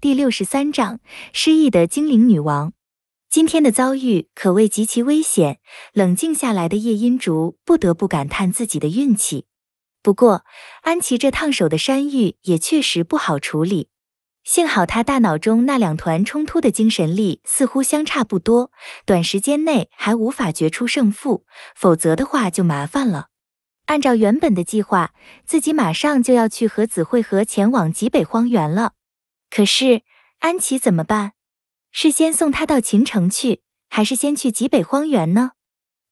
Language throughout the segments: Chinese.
第六十三章失忆的精灵女王。今天的遭遇可谓极其危险。冷静下来的夜音竹不得不感叹自己的运气。不过，安琪这烫手的山芋也确实不好处理。幸好他大脑中那两团冲突的精神力似乎相差不多，短时间内还无法决出胜负，否则的话就麻烦了。按照原本的计划，自己马上就要去和子慧和前往极北荒原了。可是安琪怎么办？是先送他到秦城去，还是先去极北荒原呢？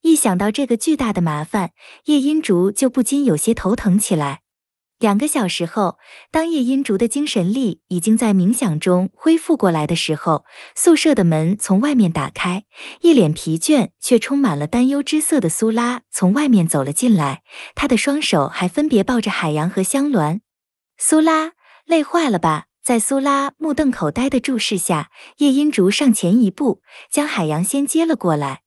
一想到这个巨大的麻烦，叶音竹就不禁有些头疼起来。两个小时后，当叶音竹的精神力已经在冥想中恢复过来的时候，宿舍的门从外面打开，一脸疲倦却充满了担忧之色的苏拉从外面走了进来，她的双手还分别抱着海洋和香鸾。苏拉，累坏了吧？在苏拉目瞪口呆的注视下，叶音竹上前一步，将海洋先接了过来。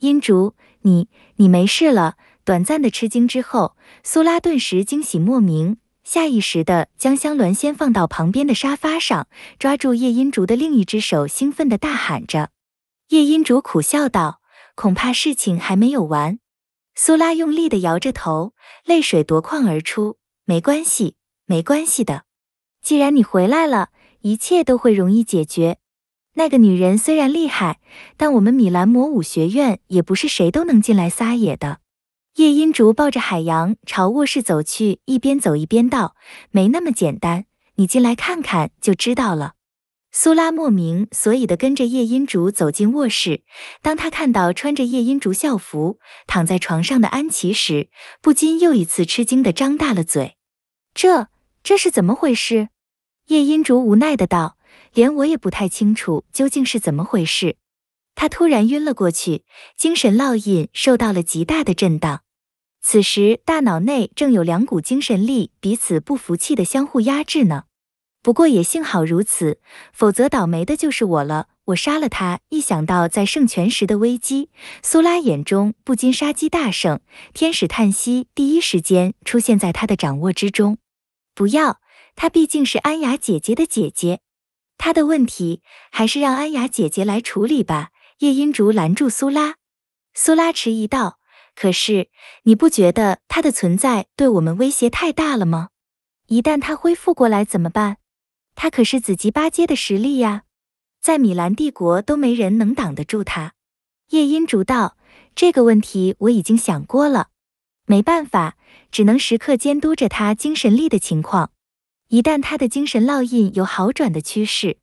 音竹，你你没事了。短暂的吃惊之后，苏拉顿时惊喜莫名，下意识的将香鸾先放到旁边的沙发上，抓住叶音竹的另一只手，兴奋的大喊着。叶音竹苦笑道：“恐怕事情还没有完。”苏拉用力的摇着头，泪水夺眶而出。没关系，没关系的。既然你回来了，一切都会容易解决。那个女人虽然厉害，但我们米兰魔武学院也不是谁都能进来撒野的。叶音竹抱着海洋朝卧室走去，一边走一边道：“没那么简单，你进来看看就知道了。”苏拉莫名所以的跟着叶音竹走进卧室，当他看到穿着叶音竹校服躺在床上的安琪时，不禁又一次吃惊的张大了嘴：“这这是怎么回事？”叶音竹无奈的道：“连我也不太清楚究竟是怎么回事。”他突然晕了过去，精神烙印受到了极大的震荡。此时，大脑内正有两股精神力彼此不服气的相互压制呢。不过也幸好如此，否则倒霉的就是我了。我杀了他。一想到在圣泉时的危机，苏拉眼中不禁杀机大盛。天使叹息第一时间出现在他的掌握之中。不要。她毕竟是安雅姐姐的姐姐，她的问题还是让安雅姐姐来处理吧。叶音竹拦住苏拉，苏拉迟疑道：“可是你不觉得她的存在对我们威胁太大了吗？一旦她恢复过来怎么办？她可是紫级八阶的实力呀，在米兰帝国都没人能挡得住她。”叶音竹道：“这个问题我已经想过了，没办法，只能时刻监督着她精神力的情况。”一旦他的精神烙印有好转的趋势，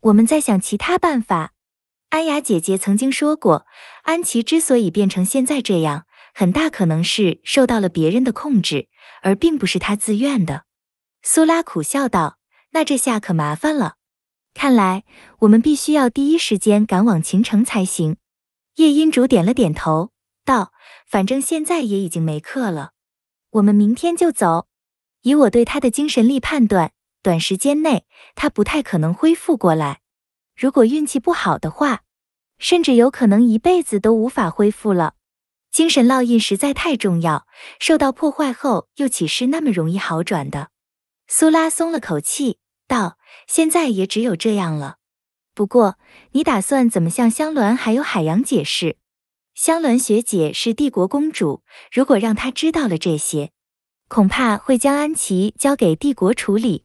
我们再想其他办法。安雅姐姐曾经说过，安琪之所以变成现在这样，很大可能是受到了别人的控制，而并不是她自愿的。苏拉苦笑道：“那这下可麻烦了，看来我们必须要第一时间赶往秦城才行。”叶音竹点了点头，道：“反正现在也已经没课了，我们明天就走。”以我对他的精神力判断，短时间内他不太可能恢复过来。如果运气不好的话，甚至有可能一辈子都无法恢复了。精神烙印实在太重要，受到破坏后又岂是那么容易好转的？苏拉松了口气道：“现在也只有这样了。不过，你打算怎么向香鸾还有海洋解释？香鸾学姐是帝国公主，如果让她知道了这些……”恐怕会将安琪交给帝国处理。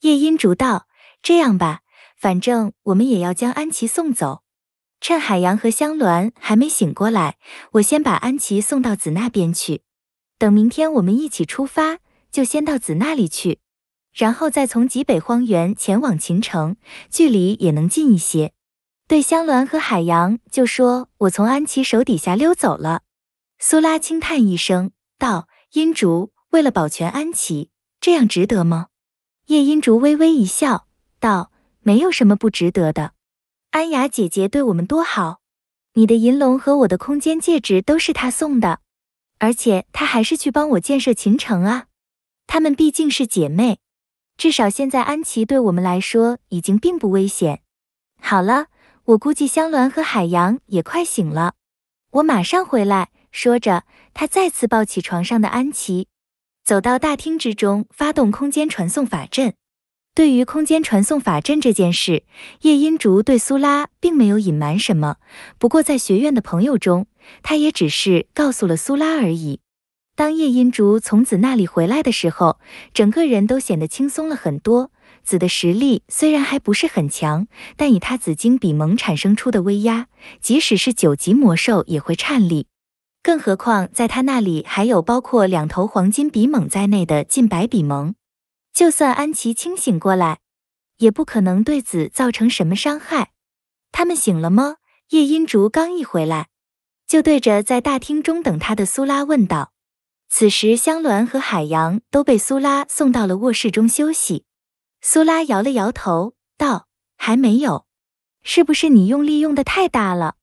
夜音竹道：“这样吧，反正我们也要将安琪送走，趁海洋和香鸾还没醒过来，我先把安琪送到子那边去。等明天我们一起出发，就先到子那里去，然后再从极北荒原前往秦城，距离也能近一些。对香鸾和海洋，就说我从安琪手底下溜走了。”苏拉轻叹一声道：“音竹。”为了保全安琪，这样值得吗？叶音竹微微一笑，道：“没有什么不值得的。安雅姐姐对我们多好，你的银龙和我的空间戒指都是她送的，而且她还是去帮我建设秦城啊。她们毕竟是姐妹，至少现在安琪对我们来说已经并不危险。好了，我估计香鸾和海洋也快醒了，我马上回来。”说着，她再次抱起床上的安琪。走到大厅之中，发动空间传送法阵。对于空间传送法阵这件事，叶音竹对苏拉并没有隐瞒什么。不过在学院的朋友中，他也只是告诉了苏拉而已。当叶音竹从子那里回来的时候，整个人都显得轻松了很多。子的实力虽然还不是很强，但以他紫晶比蒙产生出的威压，即使是九级魔兽也会颤栗。更何况，在他那里还有包括两头黄金比蒙在内的近百比蒙，就算安琪清醒过来，也不可能对子造成什么伤害。他们醒了吗？叶音竹刚一回来，就对着在大厅中等他的苏拉问道。此时，香鸾和海洋都被苏拉送到了卧室中休息。苏拉摇了摇头道：“还没有，是不是你用力用的太大了？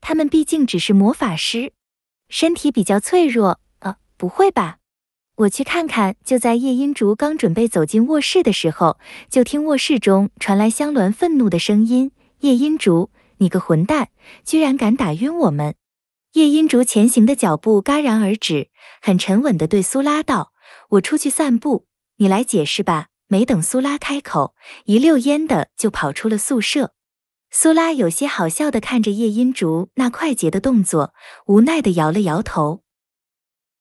他们毕竟只是魔法师。”身体比较脆弱啊！不会吧？我去看看。就在叶音竹刚准备走进卧室的时候，就听卧室中传来香鸾愤怒的声音：“叶音竹，你个混蛋，居然敢打晕我们！”叶音竹前行的脚步戛然而止，很沉稳地对苏拉道：“我出去散步，你来解释吧。”没等苏拉开口，一溜烟的就跑出了宿舍。苏拉有些好笑的看着叶音竹那快捷的动作，无奈的摇了摇头。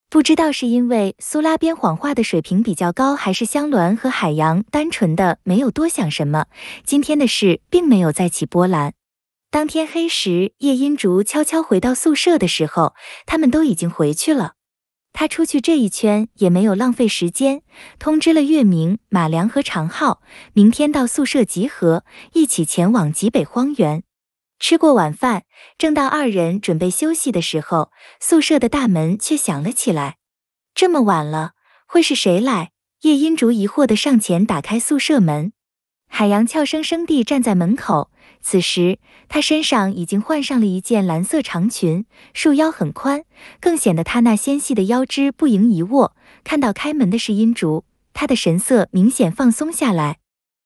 不知道是因为苏拉编谎话的水平比较高，还是香鸾和海洋单纯的没有多想什么，今天的事并没有再起波澜。当天黑时，叶音竹悄悄回到宿舍的时候，他们都已经回去了。他出去这一圈也没有浪费时间，通知了月明、马良和长浩，明天到宿舍集合，一起前往极北荒原。吃过晚饭，正当二人准备休息的时候，宿舍的大门却响了起来。这么晚了，会是谁来？叶音竹疑惑地上前打开宿舍门，海洋俏生生地站在门口。此时，他身上已经换上了一件蓝色长裙，束腰很宽，更显得他那纤细的腰肢不盈一握。看到开门的是阴竹，他的神色明显放松下来。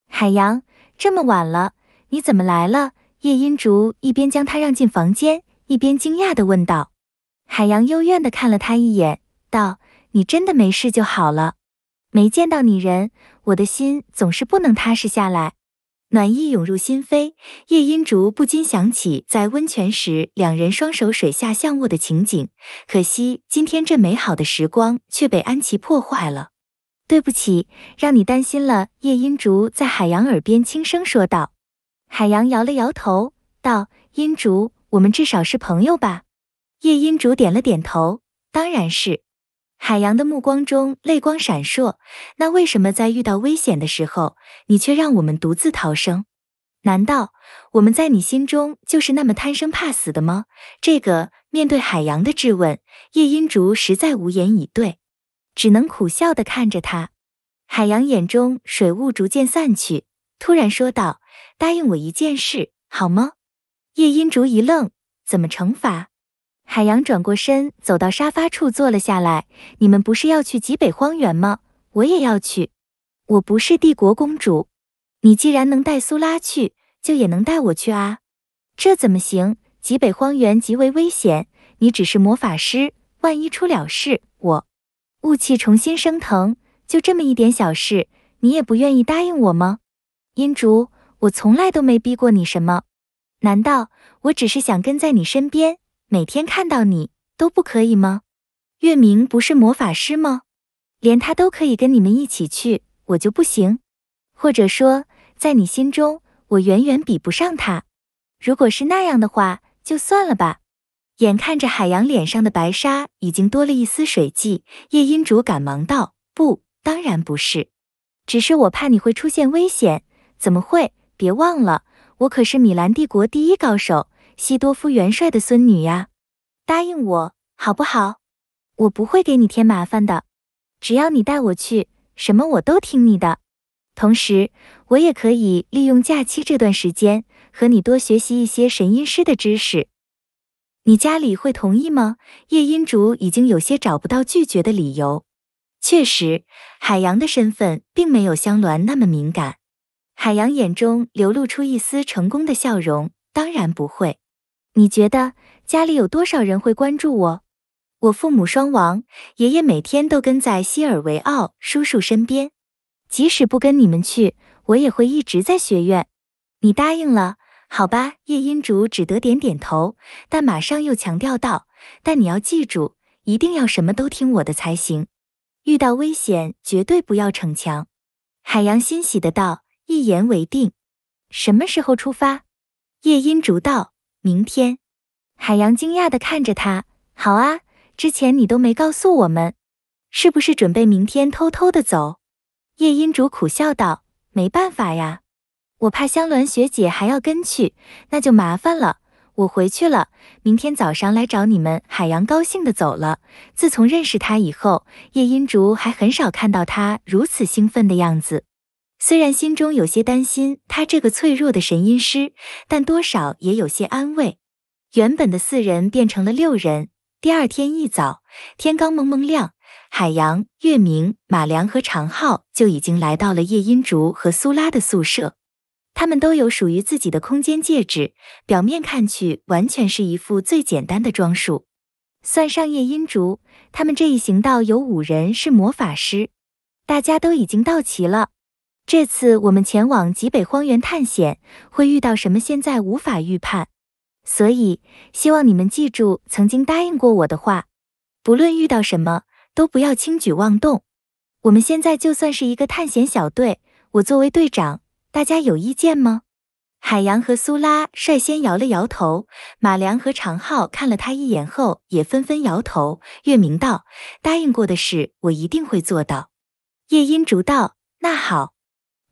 海洋，这么晚了，你怎么来了？叶阴竹一边将他让进房间，一边惊讶地问道。海洋幽怨地看了他一眼，道：“你真的没事就好了，没见到你人，我的心总是不能踏实下来。”暖意涌入心扉，叶音竹不禁想起在温泉时两人双手水下相握的情景。可惜今天这美好的时光却被安琪破坏了。对不起，让你担心了。叶音竹在海洋耳边轻声说道。海洋摇了摇头，道：“音竹，我们至少是朋友吧？”叶音竹点了点头，当然是。海洋的目光中泪光闪烁，那为什么在遇到危险的时候，你却让我们独自逃生？难道我们在你心中就是那么贪生怕死的吗？这个面对海洋的质问，叶音竹实在无言以对，只能苦笑的看着他。海洋眼中水雾逐渐散去，突然说道：“答应我一件事，好吗？”叶音竹一愣，怎么惩罚？海洋转过身，走到沙发处坐了下来。你们不是要去极北荒原吗？我也要去。我不是帝国公主，你既然能带苏拉去，就也能带我去啊。这怎么行？极北荒原极为危险，你只是魔法师，万一出了事，我……雾气重新升腾。就这么一点小事，你也不愿意答应我吗？阴竹，我从来都没逼过你什么。难道我只是想跟在你身边？每天看到你都不可以吗？月明不是魔法师吗？连他都可以跟你们一起去，我就不行？或者说，在你心中，我远远比不上他？如果是那样的话，就算了吧。眼看着海洋脸上的白纱已经多了一丝水迹，夜音竹赶忙道：“不，当然不是，只是我怕你会出现危险。怎么会？别忘了，我可是米兰帝国第一高手。”西多夫元帅的孙女呀，答应我好不好？我不会给你添麻烦的，只要你带我去，什么我都听你的。同时，我也可以利用假期这段时间和你多学习一些神音师的知识。你家里会同意吗？夜音竹已经有些找不到拒绝的理由。确实，海洋的身份并没有香鸾那么敏感。海洋眼中流露出一丝成功的笑容。当然不会。你觉得家里有多少人会关注我？我父母双亡，爷爷每天都跟在希尔维奥叔叔身边，即使不跟你们去，我也会一直在学院。你答应了，好吧？叶音竹只得点点头，但马上又强调道：“但你要记住，一定要什么都听我的才行。遇到危险，绝对不要逞强。”海洋欣喜的道：“一言为定。”什么时候出发？叶音竹道。明天，海洋惊讶地看着他。好啊，之前你都没告诉我们，是不是准备明天偷偷的走？叶音竹苦笑道：“没办法呀，我怕香鸾学姐还要跟去，那就麻烦了。我回去了，明天早上来找你们。”海洋高兴地走了。自从认识他以后，叶音竹还很少看到他如此兴奋的样子。虽然心中有些担心他这个脆弱的神音师，但多少也有些安慰。原本的四人变成了六人。第二天一早，天刚蒙蒙亮，海洋、月明、马良和长浩就已经来到了夜音竹和苏拉的宿舍。他们都有属于自己的空间戒指，表面看去完全是一副最简单的装束。算上夜音竹，他们这一行道有五人是魔法师。大家都已经到齐了。这次我们前往极北荒原探险，会遇到什么？现在无法预判，所以希望你们记住曾经答应过我的话，不论遇到什么都不要轻举妄动。我们现在就算是一个探险小队，我作为队长，大家有意见吗？海洋和苏拉率先摇了摇头，马良和长浩看了他一眼后也纷纷摇头。月明道答应过的事，我一定会做到。夜音竹道那好。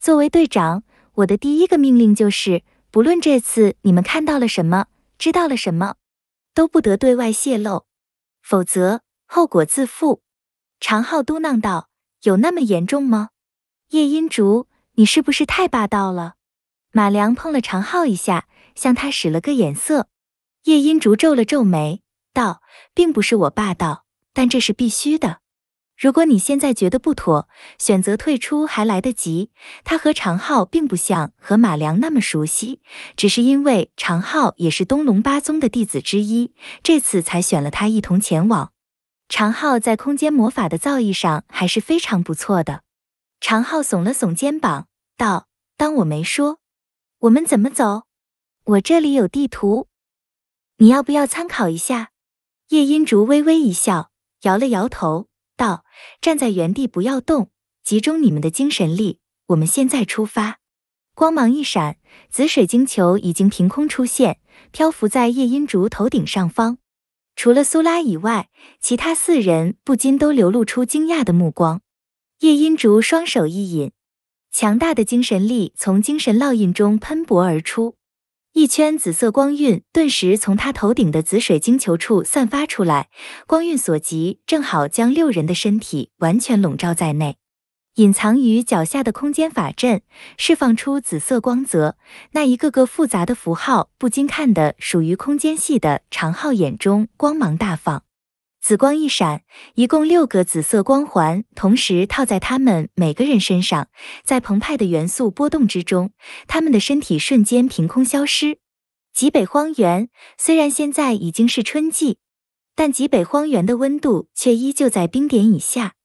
作为队长，我的第一个命令就是，不论这次你们看到了什么，知道了什么，都不得对外泄露，否则后果自负。常浩嘟囔道：“有那么严重吗？”叶音竹，你是不是太霸道了？马良碰了常浩一下，向他使了个眼色。叶音竹皱了皱眉，道：“并不是我霸道，但这是必须的。”如果你现在觉得不妥，选择退出还来得及。他和常浩并不像和马良那么熟悉，只是因为常浩也是东龙八宗的弟子之一，这次才选了他一同前往。常浩在空间魔法的造诣上还是非常不错的。常浩耸了耸肩膀，道：“当我没说。”“我们怎么走？我这里有地图，你要不要参考一下？”叶音竹微微一笑，摇了摇头。道：“站在原地，不要动，集中你们的精神力。我们现在出发。”光芒一闪，紫水晶球已经凭空出现，漂浮在夜音竹头顶上方。除了苏拉以外，其他四人不禁都流露出惊讶的目光。夜音竹双手一引，强大的精神力从精神烙印中喷薄而出。一圈紫色光晕顿时从他头顶的紫水晶球处散发出来，光晕所及，正好将六人的身体完全笼罩在内。隐藏于脚下的空间法阵释放出紫色光泽，那一个个复杂的符号不禁看得属于空间系的长浩眼中光芒大放。紫光一闪，一共六个紫色光环同时套在他们每个人身上，在澎湃的元素波动之中，他们的身体瞬间凭空消失。极北荒原虽然现在已经是春季，但极北荒原的温度却依旧在冰点以下。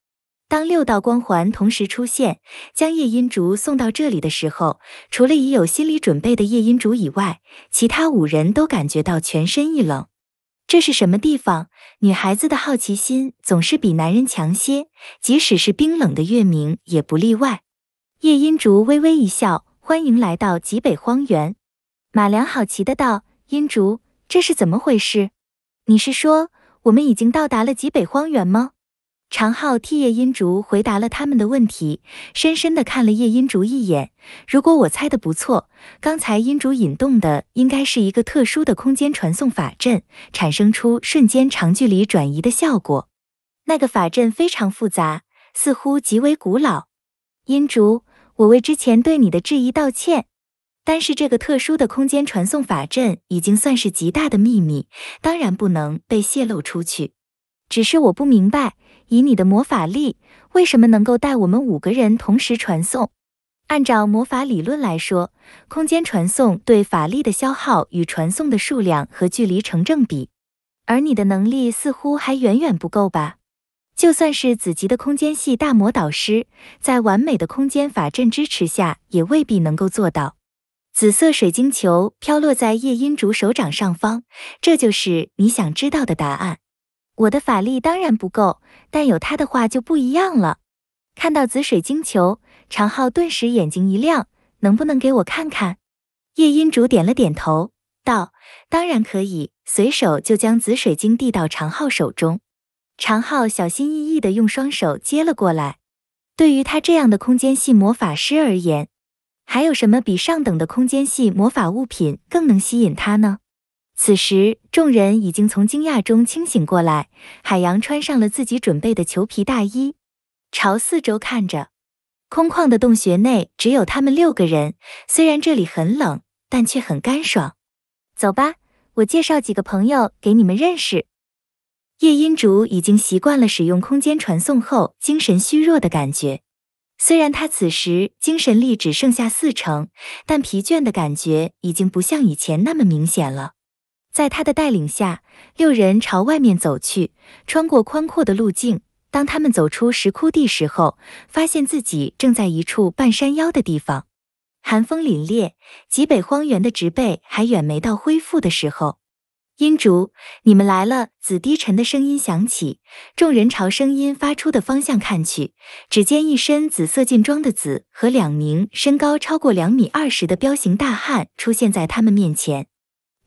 当六道光环同时出现，将夜音竹送到这里的时候，除了已有心理准备的夜音竹以外，其他五人都感觉到全身一冷。这是什么地方？女孩子的好奇心总是比男人强些，即使是冰冷的月明也不例外。叶音竹微微一笑，欢迎来到极北荒原。马良好奇的道：“音竹，这是怎么回事？你是说我们已经到达了极北荒原吗？”长浩替叶音竹回答了他们的问题，深深地看了叶音竹一眼。如果我猜得不错，刚才音竹引动的应该是一个特殊的空间传送法阵，产生出瞬间长距离转移的效果。那个法阵非常复杂，似乎极为古老。音竹，我为之前对你的质疑道歉。但是这个特殊的空间传送法阵已经算是极大的秘密，当然不能被泄露出去。只是我不明白。以你的魔法力，为什么能够带我们五个人同时传送？按照魔法理论来说，空间传送对法力的消耗与传送的数量和距离成正比，而你的能力似乎还远远不够吧？就算是子级的空间系大魔导师，在完美的空间法阵支持下，也未必能够做到。紫色水晶球飘落在夜音竹手掌上方，这就是你想知道的答案。我的法力当然不够，但有它的话就不一样了。看到紫水晶球，长浩顿时眼睛一亮，能不能给我看看？夜音竹点了点头，道：“当然可以。”随手就将紫水晶递到长浩手中。长浩小心翼翼地用双手接了过来。对于他这样的空间系魔法师而言，还有什么比上等的空间系魔法物品更能吸引他呢？此时，众人已经从惊讶中清醒过来。海洋穿上了自己准备的裘皮大衣，朝四周看着。空旷的洞穴内只有他们六个人。虽然这里很冷，但却很干爽。走吧，我介绍几个朋友给你们认识。夜音竹已经习惯了使用空间传送后精神虚弱的感觉。虽然他此时精神力只剩下四成，但疲倦的感觉已经不像以前那么明显了。在他的带领下，六人朝外面走去，穿过宽阔的路径。当他们走出石窟地时候，发现自己正在一处半山腰的地方。寒风凛冽，极北荒原的植被还远没到恢复的时候。阴竹，你们来了。”紫低沉的声音响起，众人朝声音发出的方向看去，只见一身紫色劲装的紫和两名身高超过两米二十的彪形大汉出现在他们面前。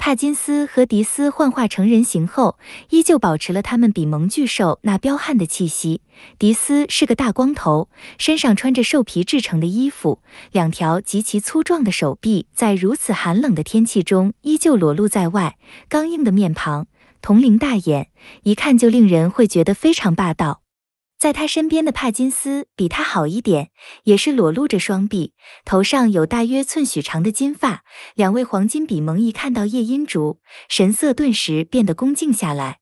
帕金斯和迪斯幻化成人形后，依旧保持了他们比蒙巨兽那彪悍的气息。迪斯是个大光头，身上穿着兽皮制成的衣服，两条极其粗壮的手臂在如此寒冷的天气中依旧裸露在外。刚硬的面庞，铜铃大眼，一看就令人会觉得非常霸道。在他身边的帕金斯比他好一点，也是裸露着双臂，头上有大约寸许长的金发。两位黄金比蒙一看到叶音竹，神色顿时变得恭敬下来。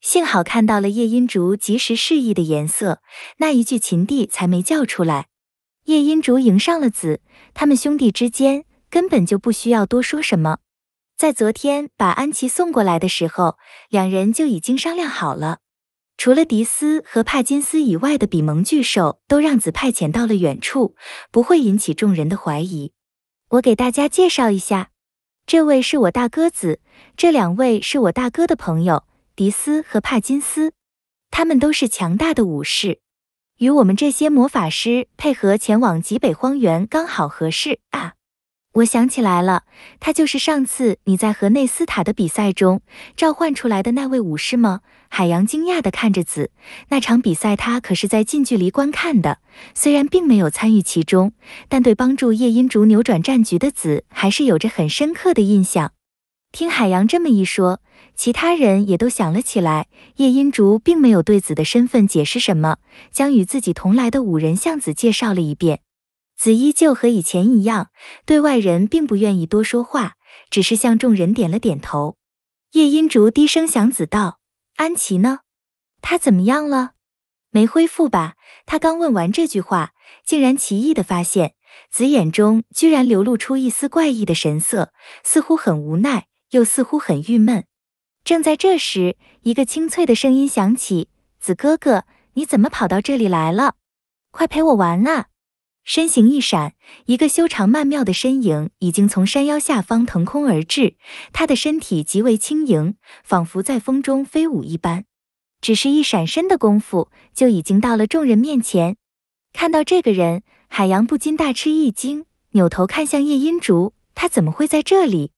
幸好看到了叶音竹及时示意的颜色，那一句秦帝才没叫出来。叶音竹迎上了子，他们兄弟之间根本就不需要多说什么。在昨天把安琪送过来的时候，两人就已经商量好了。除了迪斯和帕金斯以外的比蒙巨兽，都让子派遣到了远处，不会引起众人的怀疑。我给大家介绍一下，这位是我大哥子，这两位是我大哥的朋友迪斯和帕金斯，他们都是强大的武士，与我们这些魔法师配合前往极北荒原，刚好合适啊。我想起来了，他就是上次你在河内斯塔的比赛中召唤出来的那位武士吗？海洋惊讶地看着子。那场比赛他可是在近距离观看的，虽然并没有参与其中，但对帮助夜音竹扭转战局的子还是有着很深刻的印象。听海洋这么一说，其他人也都想了起来。夜音竹并没有对子的身份解释什么，将与自己同来的五人向子介绍了一遍。子依旧和以前一样，对外人并不愿意多说话，只是向众人点了点头。叶音竹低声响子道：“安琪呢？他怎么样了？没恢复吧？”他刚问完这句话，竟然奇异的发现，子眼中居然流露出一丝怪异的神色，似乎很无奈，又似乎很郁闷。正在这时，一个清脆的声音响起：“子哥哥，你怎么跑到这里来了？快陪我玩啊！”身形一闪，一个修长曼妙的身影已经从山腰下方腾空而至。他的身体极为轻盈，仿佛在风中飞舞一般。只是一闪身的功夫，就已经到了众人面前。看到这个人，海洋不禁大吃一惊，扭头看向叶音竹，他怎么会在这里？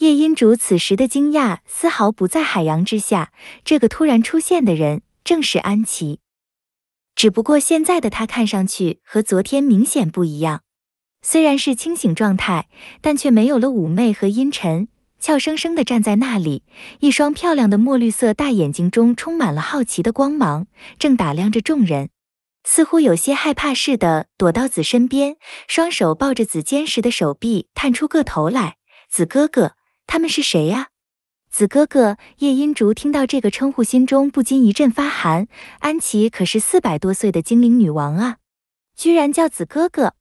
叶音竹此时的惊讶丝毫不在海洋之下。这个突然出现的人，正是安琪。只不过现在的他看上去和昨天明显不一样，虽然是清醒状态，但却没有了妩媚和阴沉，俏生生地站在那里，一双漂亮的墨绿色大眼睛中充满了好奇的光芒，正打量着众人，似乎有些害怕似的躲到子身边，双手抱着子坚实的手臂，探出个头来：“子哥哥，他们是谁呀？”子哥哥，叶音竹听到这个称呼，心中不禁一阵发寒。安琪可是四百多岁的精灵女王啊，居然叫子哥哥，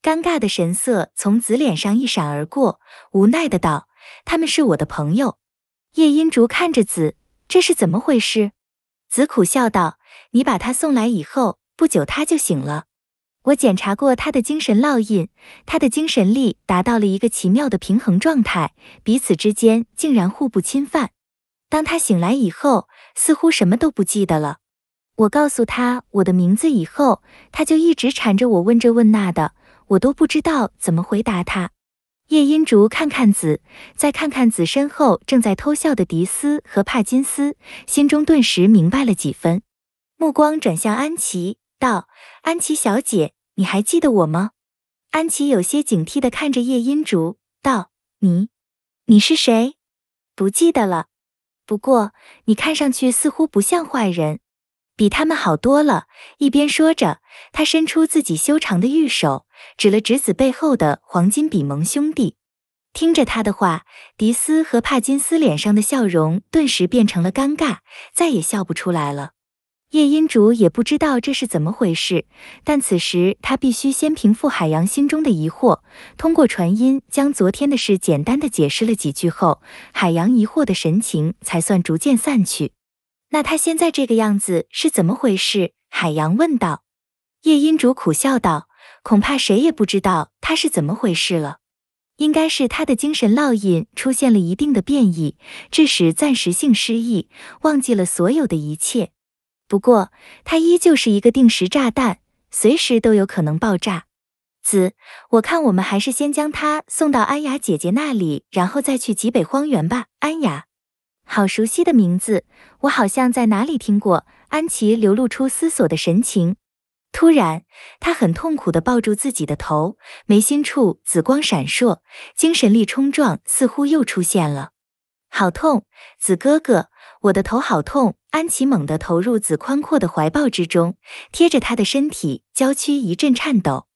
尴尬的神色从子脸上一闪而过，无奈的道：“他们是我的朋友。”叶音竹看着子，这是怎么回事？子苦笑道：“你把他送来以后，不久他就醒了。”我检查过他的精神烙印，他的精神力达到了一个奇妙的平衡状态，彼此之间竟然互不侵犯。当他醒来以后，似乎什么都不记得了。我告诉他我的名字以后，他就一直缠着我问这问那的，我都不知道怎么回答他。叶音竹看看子，再看看子身后正在偷笑的迪斯和帕金斯，心中顿时明白了几分，目光转向安琪，道：“安琪小姐。”你还记得我吗？安琪有些警惕的看着叶音竹，道：“你，你是谁？不记得了。不过你看上去似乎不像坏人，比他们好多了。”一边说着，他伸出自己修长的玉手，指了侄子背后的黄金比蒙兄弟。听着他的话，迪斯和帕金斯脸上的笑容顿时变成了尴尬，再也笑不出来了。叶音竹也不知道这是怎么回事，但此时他必须先平复海洋心中的疑惑。通过传音将昨天的事简单的解释了几句后，海洋疑惑的神情才算逐渐散去。那他现在这个样子是怎么回事？海洋问道。叶音竹苦笑道：“恐怕谁也不知道他是怎么回事了。应该是他的精神烙印出现了一定的变异，致使暂时性失忆，忘记了所有的一切。”不过，它依旧是一个定时炸弹，随时都有可能爆炸。子，我看我们还是先将它送到安雅姐姐那里，然后再去极北荒原吧。安雅，好熟悉的名字，我好像在哪里听过。安琪流露出思索的神情，突然，他很痛苦地抱住自己的头，眉心处紫光闪烁，精神力冲撞似乎又出现了。好痛，子哥哥，我的头好痛。安琪猛地投入子宽阔的怀抱之中，贴着他的身体，娇躯一阵颤抖。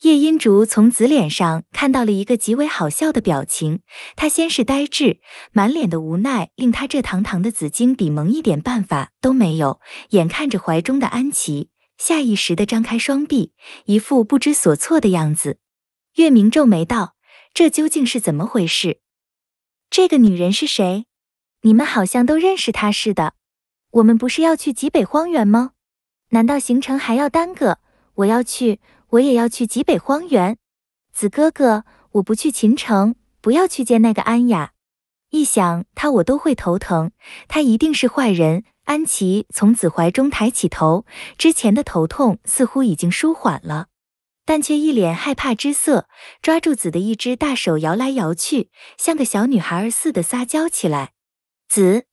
叶音竹从子脸上看到了一个极为好笑的表情，他先是呆滞，满脸的无奈令他这堂堂的紫金比蒙一点办法都没有，眼看着怀中的安琪，下意识地张开双臂，一副不知所措的样子。月明皱眉道：“这究竟是怎么回事？这个女人是谁？你们好像都认识她似的。”我们不是要去极北荒原吗？难道行程还要耽搁？我要去，我也要去极北荒原。子哥哥，我不去秦城，不要去见那个安雅。一想她，我都会头疼。她一定是坏人。安琪从子怀中抬起头，之前的头痛似乎已经舒缓了，但却一脸害怕之色，抓住子的一只大手摇来摇去，像个小女孩儿似的撒娇起来。子。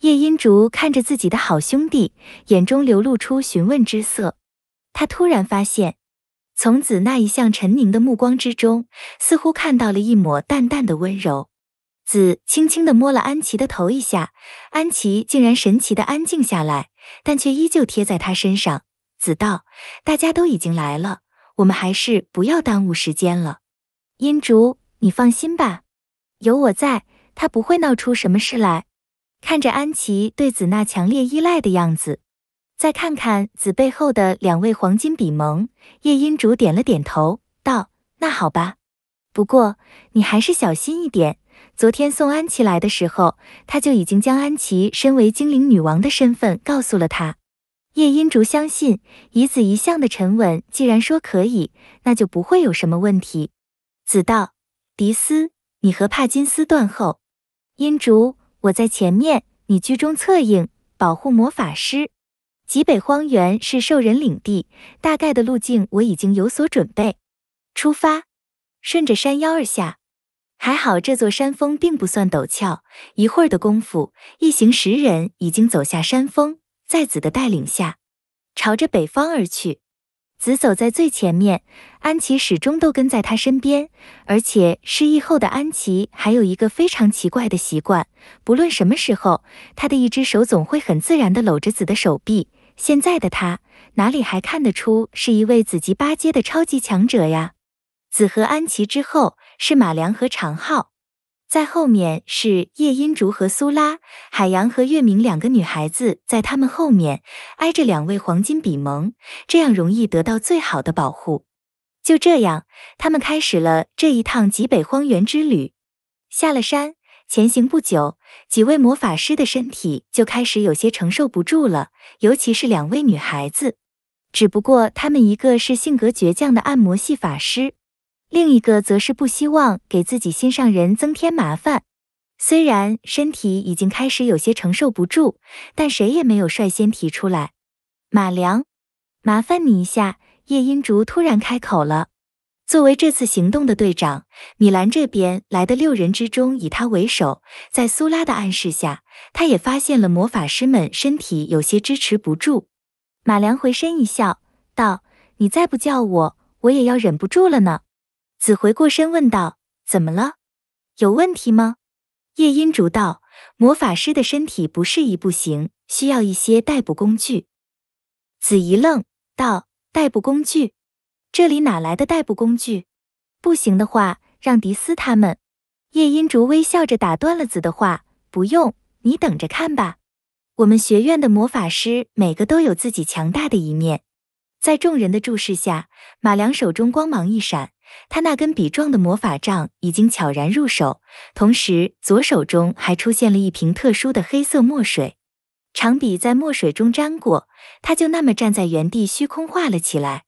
叶音竹看着自己的好兄弟，眼中流露出询问之色。他突然发现，从子那一向沉凝的目光之中，似乎看到了一抹淡淡的温柔。子轻轻的摸了安琪的头一下，安琪竟然神奇的安静下来，但却依旧贴在他身上。子道：“大家都已经来了，我们还是不要耽误时间了。”音竹，你放心吧，有我在，他不会闹出什么事来。看着安琪对子那强烈依赖的样子，再看看子背后的两位黄金比蒙，叶音竹点了点头，道：“那好吧，不过你还是小心一点。昨天送安琪来的时候，他就已经将安琪身为精灵女王的身份告诉了他。叶音竹相信，以子一向的沉稳，既然说可以，那就不会有什么问题。”子道：“迪斯，你和帕金斯断后。音竹。”我在前面，你居中策应，保护魔法师。极北荒原是兽人领地，大概的路径我已经有所准备。出发，顺着山腰而下。还好这座山峰并不算陡峭，一会儿的功夫，一行十人已经走下山峰，在子的带领下，朝着北方而去。子走在最前面，安琪始终都跟在他身边。而且失忆后的安琪还有一个非常奇怪的习惯，不论什么时候，他的一只手总会很自然地搂着子的手臂。现在的他哪里还看得出是一位子级八阶的超级强者呀？子和安琪之后是马良和长浩。在后面是夜音竹和苏拉，海洋和月明两个女孩子在他们后面，挨着两位黄金比蒙，这样容易得到最好的保护。就这样，他们开始了这一趟极北荒原之旅。下了山，前行不久，几位魔法师的身体就开始有些承受不住了，尤其是两位女孩子。只不过他们一个是性格倔强的暗魔系法师。另一个则是不希望给自己心上人增添麻烦，虽然身体已经开始有些承受不住，但谁也没有率先提出来。马良，麻烦你一下。叶音竹突然开口了。作为这次行动的队长，米兰这边来的六人之中，以他为首。在苏拉的暗示下，他也发现了魔法师们身体有些支持不住。马良回身一笑，道：“你再不叫我，我也要忍不住了呢。”子回过身问道：“怎么了？有问题吗？”叶音竹道：“魔法师的身体不适宜，步行，需要一些代步工具。”子一愣，道：“代步工具？这里哪来的代步工具？不行的话，让迪斯他们……”叶音竹微笑着打断了子的话：“不用，你等着看吧。我们学院的魔法师每个都有自己强大的一面。”在众人的注视下，马良手中光芒一闪。他那根笔状的魔法杖已经悄然入手，同时左手中还出现了一瓶特殊的黑色墨水。长笔在墨水中沾过，他就那么站在原地，虚空画了起来。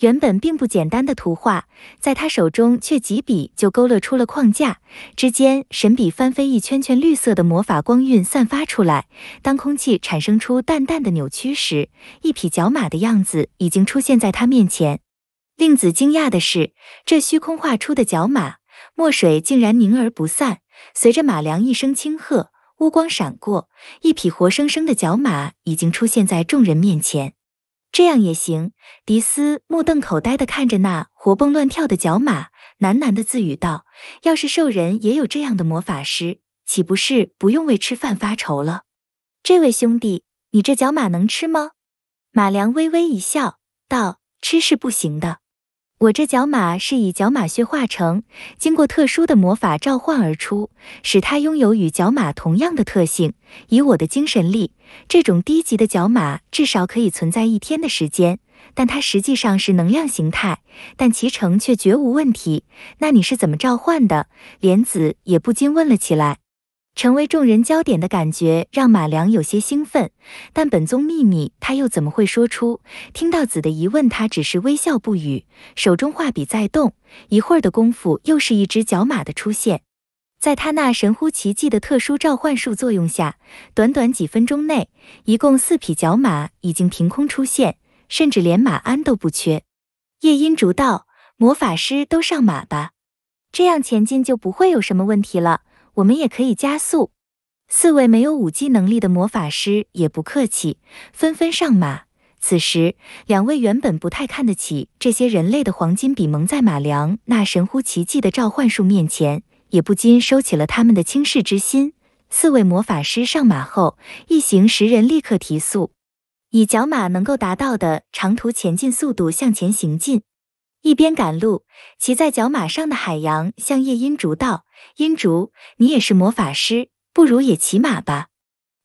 原本并不简单的图画，在他手中却几笔就勾勒出了框架。之间，神笔翻飞，一圈圈绿色的魔法光晕散发出来。当空气产生出淡淡的扭曲时，一匹角马的样子已经出现在他面前。令子惊讶的是，这虚空画出的角马墨水竟然凝而不散。随着马良一声轻喝，乌光闪过，一匹活生生的角马已经出现在众人面前。这样也行，迪斯目瞪口呆地看着那活蹦乱跳的角马，喃喃地自语道：“要是兽人也有这样的魔法师，岂不是不用为吃饭发愁了？”这位兄弟，你这角马能吃吗？”马良微微一笑，道：“吃是不行的。”我这角马是以角马血化成，经过特殊的魔法召唤而出，使它拥有与角马同样的特性。以我的精神力，这种低级的角马至少可以存在一天的时间，但它实际上是能量形态，但其成却绝无问题。那你是怎么召唤的？莲子也不禁问了起来。成为众人焦点的感觉让马良有些兴奋，但本宗秘密他又怎么会说出？听到子的疑问，他只是微笑不语，手中画笔在动。一会儿的功夫，又是一只角马的出现，在他那神乎其技的特殊召唤术作用下，短短几分钟内，一共四匹角马已经凭空出现，甚至连马鞍都不缺。夜莺竹道，魔法师都上马吧，这样前进就不会有什么问题了。我们也可以加速。四位没有武技能力的魔法师也不客气，纷纷上马。此时，两位原本不太看得起这些人类的黄金比蒙，在马良那神乎其技的召唤术面前，也不禁收起了他们的轻视之心。四位魔法师上马后，一行十人立刻提速，以角马能够达到的长途前进速度向前行进。一边赶路，骑在角马上的海洋向夜音竹道：“音竹，你也是魔法师，不如也骑马吧。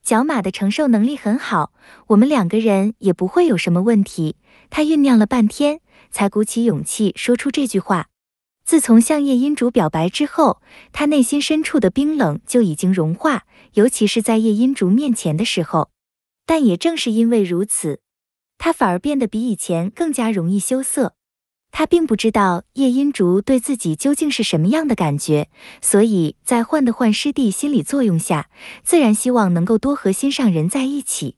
角马的承受能力很好，我们两个人也不会有什么问题。”他酝酿了半天，才鼓起勇气说出这句话。自从向夜音竹表白之后，他内心深处的冰冷就已经融化，尤其是在夜音竹面前的时候。但也正是因为如此，他反而变得比以前更加容易羞涩。他并不知道叶音竹对自己究竟是什么样的感觉，所以在患得患失地心理作用下，自然希望能够多和心上人在一起。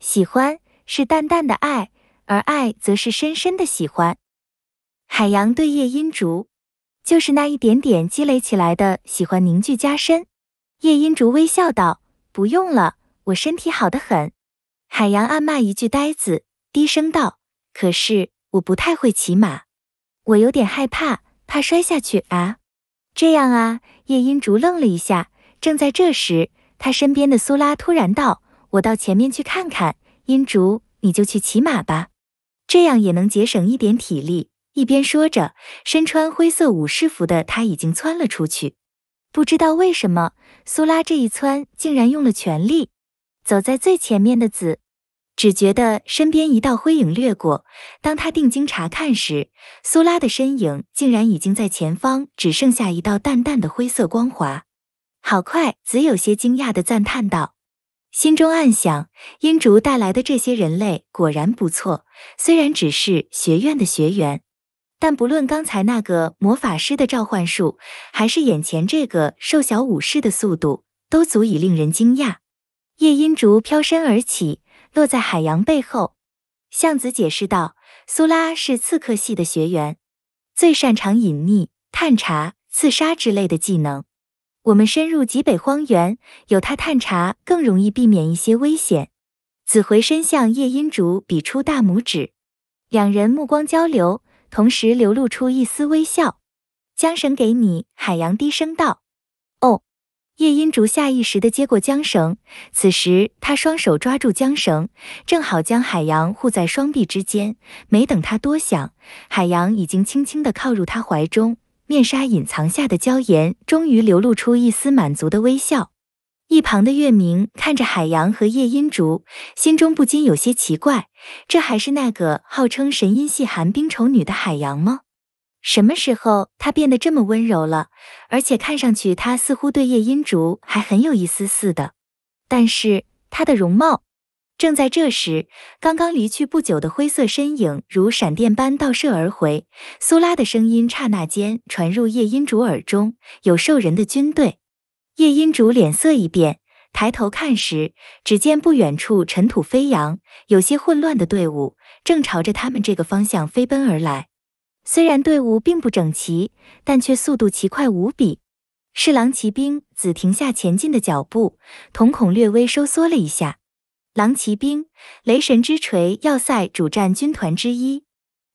喜欢是淡淡的爱，而爱则是深深的喜欢。海洋对叶音竹，就是那一点点积累起来的喜欢凝聚加深。叶音竹微笑道：“不用了，我身体好得很。”海洋暗骂一句呆子，低声道：“可是我不太会骑马。”我有点害怕，怕摔下去啊！这样啊？叶音竹愣了一下。正在这时，他身边的苏拉突然道：“我到前面去看看，音竹，你就去骑马吧，这样也能节省一点体力。”一边说着，身穿灰色武士服的他已经窜了出去。不知道为什么，苏拉这一窜竟然用了全力。走在最前面的子。只觉得身边一道灰影掠过，当他定睛查看时，苏拉的身影竟然已经在前方只剩下一道淡淡的灰色光华。好快！子有些惊讶地赞叹道，心中暗想：阴竹带来的这些人类果然不错，虽然只是学院的学员，但不论刚才那个魔法师的召唤术，还是眼前这个瘦小武士的速度，都足以令人惊讶。夜阴竹飘身而起。落在海洋背后，向子解释道：“苏拉是刺客系的学员，最擅长隐匿、探查、刺杀之类的技能。我们深入极北荒原，有他探查，更容易避免一些危险。”子回身向夜莺竹，比出大拇指，两人目光交流，同时流露出一丝微笑。缰绳给你，海洋低声道。夜音竹下意识地接过缰绳，此时他双手抓住缰绳，正好将海洋护在双臂之间。没等他多想，海洋已经轻轻地靠入他怀中，面纱隐藏下的娇颜终于流露出一丝满足的微笑。一旁的月明看着海洋和夜音竹，心中不禁有些奇怪：这还是那个号称神音系寒冰丑女的海洋吗？什么时候他变得这么温柔了？而且看上去他似乎对夜音竹还很有一丝丝的。但是他的容貌……正在这时，刚刚离去不久的灰色身影如闪电般倒射而回。苏拉的声音刹那间传入夜音竹耳中：“有兽人的军队！”夜音竹脸色一变，抬头看时，只见不远处尘土飞扬，有些混乱的队伍正朝着他们这个方向飞奔而来。虽然队伍并不整齐，但却速度奇快无比。侍狼骑兵子停下前进的脚步，瞳孔略微收缩了一下。狼骑兵，雷神之锤要塞主战军团之一。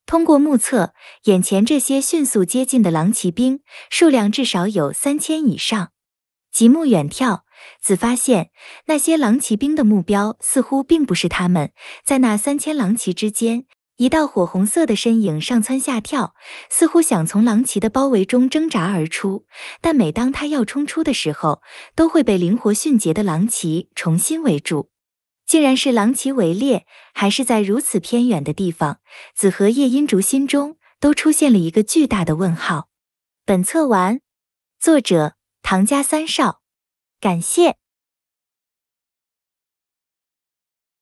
通过目测，眼前这些迅速接近的狼骑兵数量至少有三千以上。极目远眺，子发现那些狼骑兵的目标似乎并不是他们，在那三千狼骑之间。一道火红色的身影上蹿下跳，似乎想从狼骑的包围中挣扎而出，但每当他要冲出的时候，都会被灵活迅捷的狼骑重新围住。竟然是狼骑围猎，还是在如此偏远的地方？紫荷叶、阴竹心中都出现了一个巨大的问号。本册完，作者唐家三少，感谢。